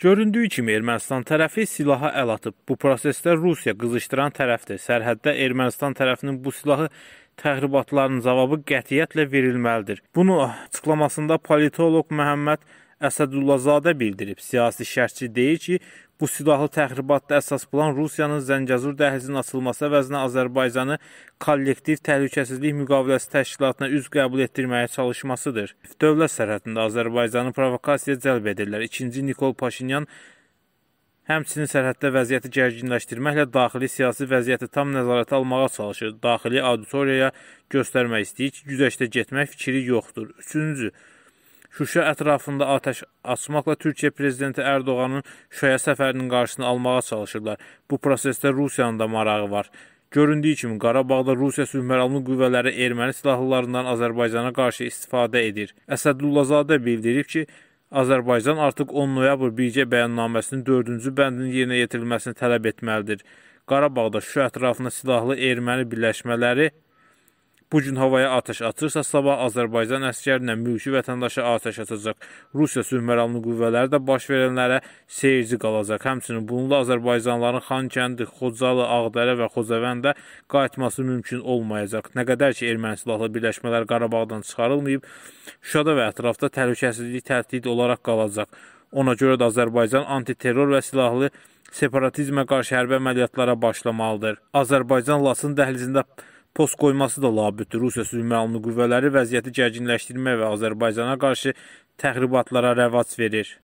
Göründüyü kimi Ermənistan tərəfi silaha əl atıb. Bu prosesdə Rusiya qızışdıran tərəfdir. Sərhəddə Ermənistan tərəfinin bu silahı təxribatlarının cavabı qətiyyətlə verilməlidir. Bunu açıqlamasında politoloq Məhəmməd Əsədullazadə bildirib. Siyasi şərhçi deyir ki, Bu silahlı təxribatda əsas plan Rusiyanın Zəngəzur dəhlizinin açılması əvəzinə Azərbaycanı kollektiv təhlükəsizlik müqaviləsi təşkilatına üz qəbul etdirməyə çalışmasıdır. Dövlət sərhədində Azərbaycanı provokasiyaya cəlb edirlər. 2-ci Nikol Paşinyan Həmçinin sərhəddə vəziyyəti gərginləşdirməklə daxili siyasi vəziyyəti tam nəzarətə almağa çalışır. Daxili auditoriyaya göstərmək istəyir ki, güzəştə getmək fikri yoxdur. Üçüncü, Şuşa ətrafında atəş açmaqla Türkiyə prezidenti Ərdoğanın Şuşaya səfərinin qarşısını almağa çalışırlar. Bu prosesdə Rusiyanın da marağı var. Göründüyü kimi Qarabağda Rusiya sülhməramlı qüvvələri erməni silahlılarından Azərbaycana qarşı istifadə edir. Əsədullazadə bildirib ki, Azərbaycan artıq 10 noyabr birgə bəyannaməsinin 4-cü bəndinin yerinə yetirilməsini tələb etməlidir. Qarabağda Şuşa ətrafında silahlı erməni birləşmələri Bu gün havaya atəş açırsa, sabah Azərbaycan əsgərinə mülki vətəndaşa atəş açacaq. Rusiya sülhməramlı qüvvələri də baş verənlərə seyirci qalacaq. Həmçinin bununla Azərbaycanlıların Xankəndi, Xocalı, Ağdərə və Xocavəndə qayıtması mümkün olmayacaq. Nə qədər ki, erməni silahlı birləşmələr Qarabağdan çıxarılmayıb, Şuşada və ətrafda təhlükəsizlik təhdid olaraq qalacaq. Ona görə də Azərbaycan antiterror və silahlı separatizmə qarşı hərbi əməliyyatlara başlamalıdır. Azərbaycan Lasın dəhlizində post qoyması da labüddür. Rusiya sülh məmnun qüvvələri vəziyyəti gərginləşdirmək və Azərbaycana qarşı təxribatlara rəvac verir.